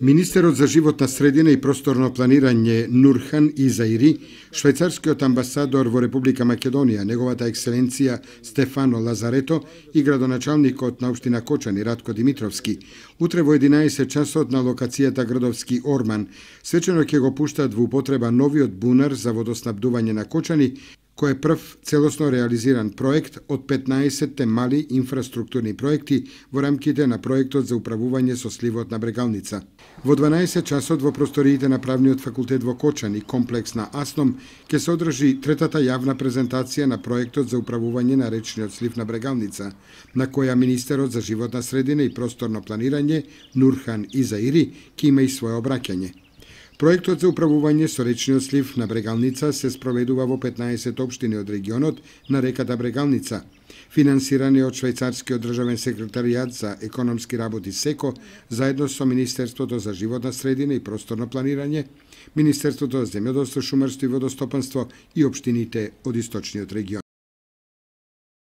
Министерот за животна средина и просторно планирање Нурхан Изаири, швајцарскиот амбасадор во Република Македонија, неговата екселенција Стефано Лазарето и градоначалникот на општина Кочани Ратко Димитровски, утре во 11 часот на локацијата Градовски Орман, свечено ќе го пуштат во употреба новиот бунар за водоснабдување на Кочани, кој е прв целосно реализиран проект од 15-те мали инфраструктурни проекти во рамките на проектот за управување со сливот на Брегалница. Во 12 часот во просториите на Правниот факултет во Кочан и комплекс на Асном ќе се одржи третата јавна презентација на проектот за управување на речниот слив на Брегалница, на која министерот за животна средина и просторно планирање Нурхан Изаири ќе има и свое обраќање. Проектот за управување со речниот слив на Брегалница се спроведува во 15 општини од регионот на реката Брегалница. Финансиран е од Швајцарскиот државен секретаријат за економски работи СЕКО, заедно со Министерството за животна средина и просторно планирање, Министерството за земјоделство, шумарство и водостопанство и општините од источниот регион.